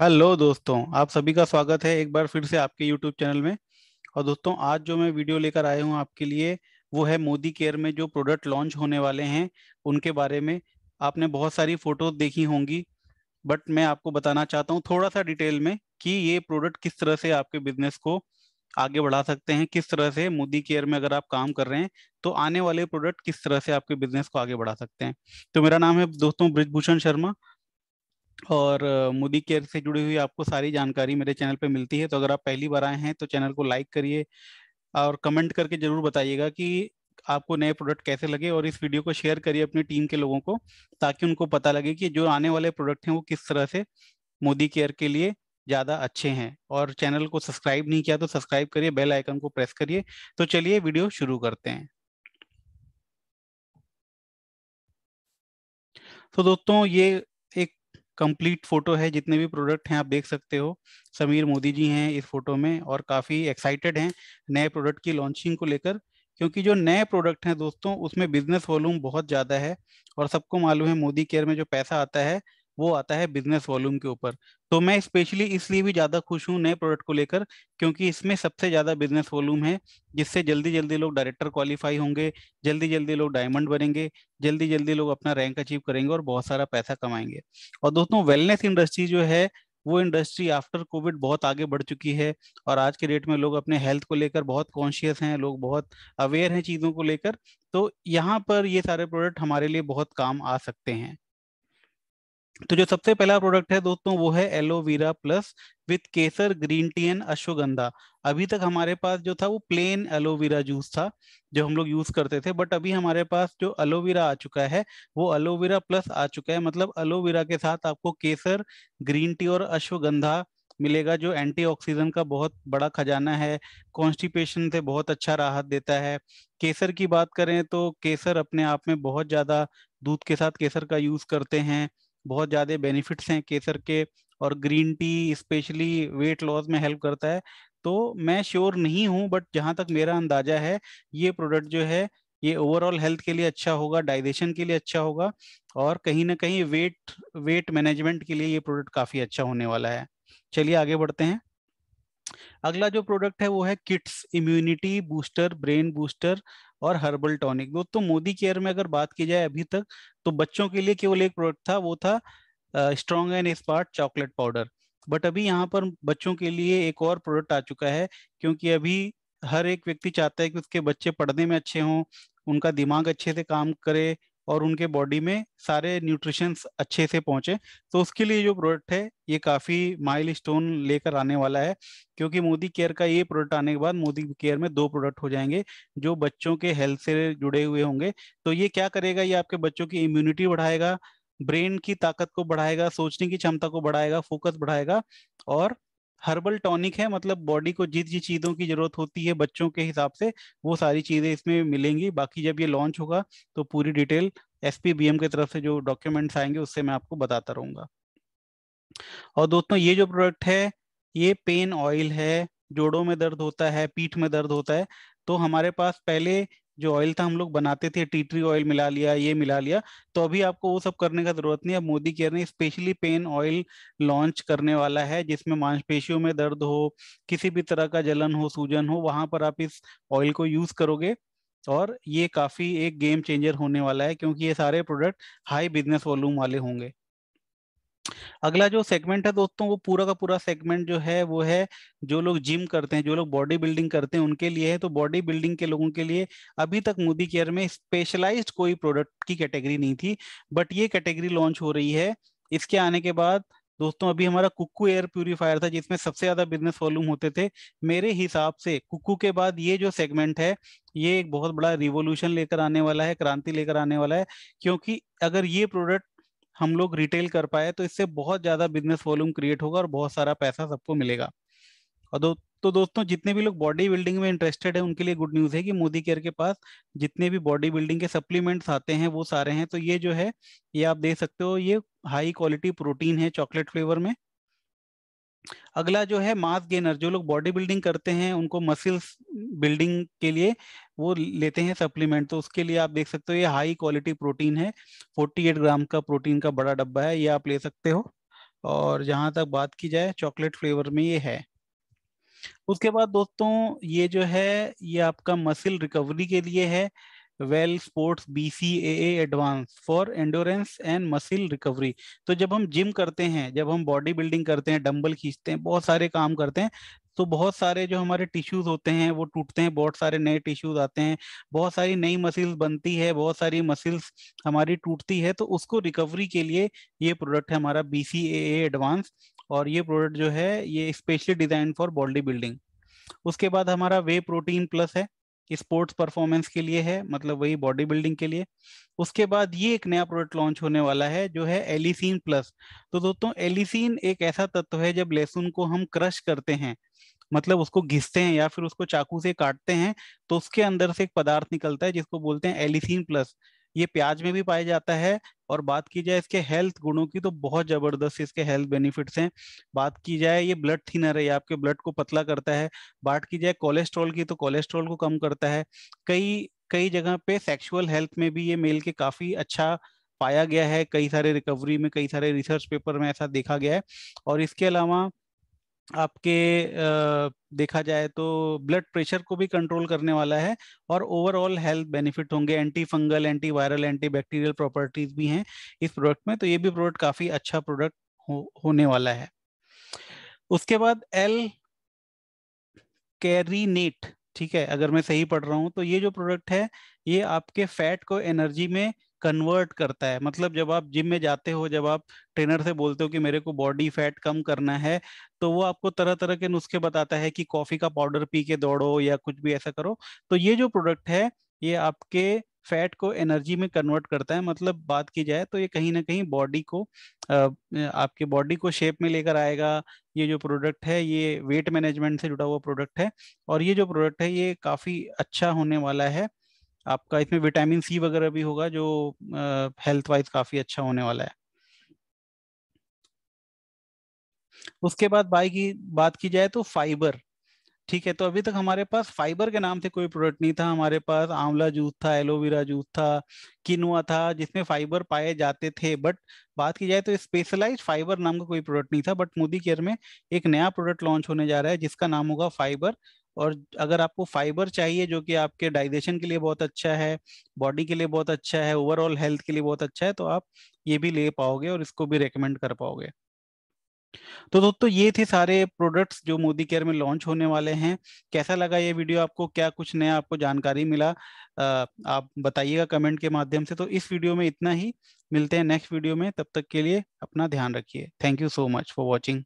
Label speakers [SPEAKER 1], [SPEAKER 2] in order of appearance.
[SPEAKER 1] hello दोस्तों आप सभी का स्वागत है एक बार फिर से आपके यूट्यूब चैनल में और दोस्तों आज जो मैं वीडियो लेकर आया हूँ आपके लिए वो है मोदी केयर में जो प्रोडक्ट लॉन्च होने वाले हैं उनके बारे में आपने बहुत सारी फोटोज देखी होंगी बट मैं आपको बताना चाहता हूँ थोड़ा सा डिटेल में कि ये प्रोडक्ट किस तरह से आपके बिजनेस को आगे बढ़ा सकते हैं किस तरह से मोदी केयर में अगर आप काम कर रहे हैं तो आने वाले प्रोडक्ट किस तरह से आपके बिजनेस को आगे बढ़ा सकते हैं तो मेरा नाम है दोस्तों ब्रिजभूषण शर्मा और मोदी केयर से जुड़ी हुई आपको सारी जानकारी मेरे चैनल पे मिलती है तो अगर आप पहली बार आए हैं तो चैनल को लाइक करिए और कमेंट करके जरूर बताइएगा कि आपको नए प्रोडक्ट कैसे लगे और इस वीडियो को शेयर करिए अपनी टीम के लोगों को ताकि उनको पता लगे कि जो आने वाले प्रोडक्ट हैं वो किस तरह से मोदी केयर के लिए ज़्यादा अच्छे हैं और चैनल को सब्सक्राइब नहीं किया तो सब्सक्राइब करिए बेल आइकन को प्रेस करिए तो चलिए वीडियो शुरू करते हैं तो दोस्तों ये कंप्लीट फोटो है जितने भी प्रोडक्ट हैं आप देख सकते हो समीर मोदी जी हैं इस फोटो में और काफ़ी एक्साइटेड हैं नए प्रोडक्ट की लॉन्चिंग को लेकर क्योंकि जो नए प्रोडक्ट हैं दोस्तों उसमें बिजनेस वॉल्यूम बहुत ज़्यादा है और सबको मालूम है मोदी केयर में जो पैसा आता है वो आता है बिजनेस वॉल्यूम के ऊपर तो मैं स्पेशली इसलिए भी ज़्यादा खुश हूँ नए प्रोडक्ट को लेकर क्योंकि इसमें सबसे ज़्यादा बिजनेस वॉल्यूम है जिससे जल्दी जल्दी लोग डायरेक्टर क्वालिफाई होंगे जल्दी जल्दी लोग डायमंड बनेंगे जल्दी जल्दी लोग अपना रैंक अचीव करेंगे और बहुत सारा पैसा कमाएंगे और दोस्तों वेलनेस इंडस्ट्री जो है वो इंडस्ट्री आफ्टर कोविड बहुत आगे बढ़ चुकी है और आज के डेट में लोग अपने हेल्थ को लेकर बहुत कॉन्शियस हैं लोग बहुत अवेयर हैं चीज़ों को लेकर तो यहाँ पर ये सारे प्रोडक्ट हमारे लिए बहुत काम आ सकते हैं तो जो सबसे पहला प्रोडक्ट है दोस्तों वो है aloe vera plus with kesar green tea and ashwagandha अभी तक हमारे पास जो था वो प्लेन एलोवेरा जूस था जो हम लोग यूज करते थे बट अभी हमारे पास जो एलोवेरा आ चुका है वो एलोवेरा प्लस आ चुका है मतलब एलोवेरा के साथ आपको केसर ग्रीन टी और अश्वगंधा मिलेगा जो एंटी का बहुत बड़ा खजाना है कॉन्स्टिपेशन से बहुत अच्छा राहत देता है केसर की बात करें तो केसर अपने आप में बहुत ज्यादा दूध के साथ केसर का यूज करते हैं बहुत ज़्यादा बेनिफिट्स हैं केसर के और green tea specially weight loss में हेल्प करता है तो मैं श्योर नहीं हूँ बट जहाँ तक मेरा अंदाजा है ये प्रोडक्ट जो है ये ओवरऑल हेल्थ के लिए अच्छा होगा डाइजेशन के लिए अच्छा होगा और कहीं ना कहीं वेट वेट मैनेजमेंट के लिए ये प्रोडक्ट काफ़ी अच्छा होने वाला है चलिए आगे बढ़ते हैं अगला जो प्रोडक्ट है वो है kits immunity booster brain booster और हर्बल टॉनिक दोस्तों मोदी केयर में अगर बात की जाए अभी तक तो बच्चों के लिए केवल एक प्रोडक्ट था वो था strong and sport chocolate powder but अभी यहाँ पर बच्चों के लिए एक और प्रोडक्ट आ चुका है क्योंकि अभी हर एक व्यक्ति चाहता है कि उसके बच्चे पढ़ने में अच्छे हों उनका दिमाग अच्छे से काम करे और उनके बॉडी में सारे न्यूट्रिशंस अच्छे से पहुंचे तो उसके लिए जो प्रोडक्ट है ये काफी माइल स्टोन लेकर आने वाला है क्योंकि मोदी केयर का ये प्रोडक्ट आने के बाद मोदी केयर में दो प्रोडक्ट हो जाएंगे जो बच्चों के हेल्थ से जुड़े हुए होंगे तो ये क्या करेगा ये आपके बच्चों की इम्यूनिटी बढ़ाएगा ब्रेन की ताकत को बढ़ाएगा सोचने की क्षमता को बढ़ाएगा फोकस बढ़ाएगा और हर्बल टॉनिक है मतलब बॉडी को जिस जिस चीजों की जरूरत होती है बच्चों के हिसाब से वो सारी चीजें इसमें मिलेंगी बाकी जब ये लॉन्च होगा तो पूरी डिटेल एस पी की तरफ से जो डॉक्यूमेंट्स आएंगे उससे मैं आपको बताता रहूंगा और दोस्तों ये जो प्रोडक्ट है ये पेन ऑयल है जोड़ों में दर्द होता है पीठ में दर्द होता है तो हमारे पास पहले जो ऑयल था हम लोग बनाते थे टी ट्री ऑयल मिला लिया ये मिला लिया तो अभी आपको वो सब करने का जरूरत नहीं है मोदी केयर ने स्पेशली पेन ऑयल लॉन्च करने वाला है जिसमें मांसपेशियों में दर्द हो किसी भी तरह का जलन हो सूजन हो वहां पर आप इस ऑयल को यूज करोगे और ये काफी एक गेम चेंजर होने वाला है क्योंकि ये सारे प्रोडक्ट हाई बिजनेस वॉल्यूम वाले होंगे अगला जो सेगमेंट है दोस्तों वो पूरा का पूरा सेगमेंट जो है वो है जो लोग जिम करते हैं जो लोग बॉडी बिल्डिंग करते हैं उनके लिए है तो बॉडी बिल्डिंग के लोगों के लिए अभी तक मोदी केयर में स्पेशलाइज्ड कोई प्रोडक्ट की कैटेगरी नहीं थी बट ये कैटेगरी लॉन्च हो रही है इसके आने के बाद दोस्तों अभी हमारा कुकू एयर प्यूरिफायर था जिसमें सबसे ज्यादा बिजनेस वॉल्यूम होते थे मेरे हिसाब से कुक्कू के बाद ये जो सेगमेंट है ये एक बहुत बड़ा रिवोल्यूशन लेकर आने वाला है क्रांति लेकर आने वाला है क्योंकि अगर ये प्रोडक्ट हम लोग रिटेल कर पाए तो इससे बहुत ज्यादा बिजनेस वॉल्यूम क्रिएट होगा और बहुत सारा पैसा सबको मिलेगा और दो, तो दोस्तों जितने भी लोग बॉडी बिल्डिंग में इंटरेस्टेड है उनके लिए गुड न्यूज है कि मोदी केयर के पास जितने भी बॉडी बिल्डिंग के सप्लीमेंट्स आते हैं वो सारे हैं तो ये जो है ये आप देख सकते हो ये हाई क्वालिटी प्रोटीन है चॉकलेट फ्लेवर में अगला जो है मास गेनर जो लोग बॉडी बिल्डिंग करते हैं उनको मसल्स बिल्डिंग के लिए वो लेते हैं सप्लीमेंट तो उसके लिए आप देख सकते हो ये हाई क्वालिटी प्रोटीन है 48 ग्राम का प्रोटीन का बड़ा डब्बा है ये आप ले सकते हो और जहां तक बात की जाए चॉकलेट फ्लेवर में ये है उसके बाद दोस्तों ये जो है ये आपका मसल रिकवरी के लिए है well sports B C A advance for endurance and muscle recovery तो जब हम जिम करते हैं जब हम बॉडी बिल्डिंग करते हैं डंबल खींचते हैं बहुत सारे काम करते हैं तो बहुत सारे जो हमारे टिश्यूज होते हैं वो टूटते हैं बहुत सारे नए टिश्यूज आते हैं बहुत सारी नई मसिल्स बनती है बहुत सारी मसिल्स हमारी टूटती है तो उसको रिकवरी के लिए ये प्रोडक्ट है हमारा बी सी ए एडवांस और ये प्रोडक्ट जो है ये specially design for body building उसके बाद हमारा वे प्रोटीन प्लस है स्पोर्ट्स परफॉर्मेंस के लिए है मतलब वही बॉडी बिल्डिंग के लिए उसके बाद ये एक नया प्रोडक्ट लॉन्च होने वाला है जो है एलिसिन प्लस तो दोस्तों एलिसिन एक ऐसा तत्व है जब लहसुन को हम क्रश करते हैं मतलब उसको घिसते हैं या फिर उसको चाकू से काटते हैं तो उसके अंदर से एक पदार्थ निकलता है जिसको बोलते हैं एलिसिन प्लस ये प्याज में भी पाया जाता है और बात की जाए इसके हेल्थ गुणों की तो बहुत जबरदस्त इसके हेल्थ बेनिफिट्स हैं बात की जाए ये ब्लड थिनर है आपके ब्लड को पतला करता है बात की जाए कोलेस्ट्रॉल की तो कोलेस्ट्रॉल को कम करता है कई कई जगह पे सेक्सुअल हेल्थ में भी ये मेल के काफी अच्छा पाया गया है कई सारे रिकवरी में कई सारे रिसर्च पेपर में ऐसा देखा गया है और इसके अलावा आपके देखा जाए तो ब्लड प्रेशर को भी कंट्रोल करने वाला है और ओवरऑल हेल्थ बेनिफिट होंगे anti fungal anti viral anti bacterial properties भी हैं इस प्रोडक्ट में तो ये भी प्रोडक्ट काफी अच्छा प्रोडक्ट हो, होने वाला है उसके बाद एल कैरीनेट ठीक है अगर मैं सही पढ़ रहा हूँ तो ये जो प्रोडक्ट है ये आपके फैट को एनर्जी में कन्वर्ट करता है मतलब जब आप जिम में जाते हो जब आप ट्रेनर से बोलते हो कि मेरे को बॉडी फैट कम करना है तो वो आपको तरह तरह के नुस्खे बताता है कि कॉफी का पाउडर पी के दौड़ो या कुछ भी ऐसा करो तो ये जो प्रोडक्ट है ये आपके फैट को एनर्जी में कन्वर्ट करता है मतलब बात की जाए तो ये कहीं ना कहीं बॉडी को आपके बॉडी को शेप में लेकर आएगा ये जो प्रोडक्ट है ये वेट मैनेजमेंट से जुड़ा हुआ प्रोडक्ट है और ये जो प्रोडक्ट है ये काफ़ी अच्छा होने वाला है आपका इसमें विटामिन सी वगैरह भी होगा जो हेल्थ वाइज काफी अच्छा होने वाला है उसके बाद बाई की बात की जाए तो फाइबर ठीक है तो अभी तक हमारे पास फाइबर के नाम से कोई प्रोडक्ट नहीं था हमारे पास आंवला जूस था एलोवेरा जूस था किनुआ था जिसमें फाइबर पाए जाते थे बट बात की जाए तो स्पेशलाइज फाइबर नाम का कोई प्रोडक्ट नहीं था बट मोदी केयर में एक नया प्रोडक्ट लॉन्च होने जा रहा है जिसका नाम होगा फाइबर और अगर आपको फाइबर चाहिए जो कि आपके डाइजेशन के लिए बहुत अच्छा है बॉडी के लिए बहुत अच्छा है ओवरऑल हेल्थ के लिए बहुत अच्छा है तो आप ये भी ले पाओगे और इसको भी रेकमेंड कर पाओगे तो दोस्तों तो ये थे सारे प्रोडक्ट्स जो मोदी केयर में लॉन्च होने वाले हैं कैसा लगा ये वीडियो आपको क्या कुछ नया आपको जानकारी मिला आप बताइएगा कमेंट के माध्यम से तो इस वीडियो में इतना ही मिलते हैं नेक्स्ट वीडियो में तब तक के लिए अपना ध्यान रखिए thank you so much for watching